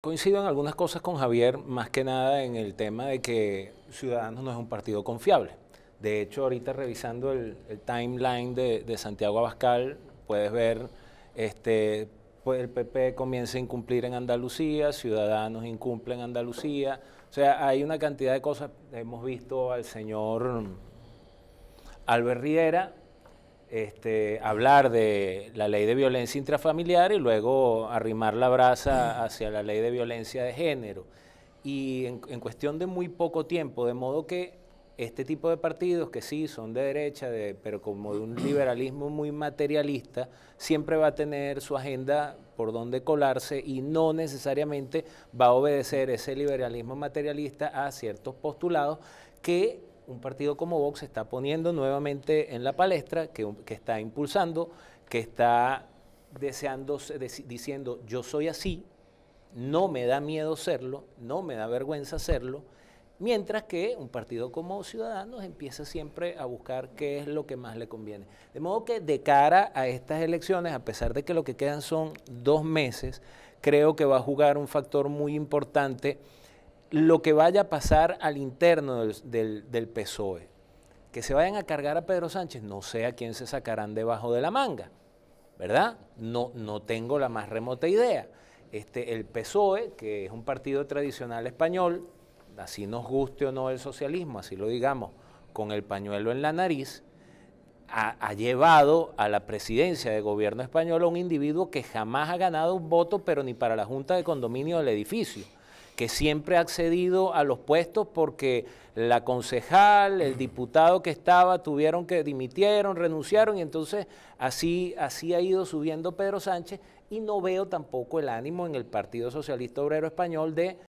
Coincido en algunas cosas con Javier, más que nada en el tema de que Ciudadanos no es un partido confiable. De hecho, ahorita revisando el, timeline de, Santiago Abascal, puedes ver, este, pues, el PP comienza a incumplir en Andalucía, Ciudadanos incumple en Andalucía. O sea, hay una cantidad de cosas. Hemos visto al señor Albert Riera este, hablar de la ley de violencia intrafamiliar y luego arrimar la brasa hacia la ley de violencia de género. Y en, cuestión de muy poco tiempo, de modo que este tipo de partidos que sí son de derecha, de, pero como de un liberalismo muy materialista, siempre va a tener su agenda por donde colarse y no necesariamente va a obedecer ese liberalismo materialista a ciertos postulados que un partido como Vox se está poniendo nuevamente en la palestra, que, está impulsando, que está deseando, diciendo yo soy así, no me da miedo serlo, no me da vergüenza serlo, mientras que un partido como Ciudadanos empieza siempre a buscar qué es lo que más le conviene. De modo que de cara a estas elecciones, a pesar de que lo que quedan son dos meses, creo que va a jugar un factor muy importante lo que vaya a pasar al interno del, PSOE. Que se vayan a cargar a Pedro Sánchez, no sé a quién se sacarán debajo de la manga, ¿verdad? No, no tengo la más remota idea. Este, el PSOE, que es un partido tradicional español, así nos guste o no el socialismo, así lo digamos, con el pañuelo en la nariz, ha, ha, llevado a la presidencia de gobierno español a un individuo que jamás ha ganado un voto, pero ni para la Junta de Condominio del edificio que siempre ha accedido a los puestos porque la concejal, el diputado que estaba, tuvieron que dimitieron, renunciaron y entonces así, así ha ido subiendo Pedro Sánchez y no veo tampoco el ánimo en el Partido Socialista Obrero Español de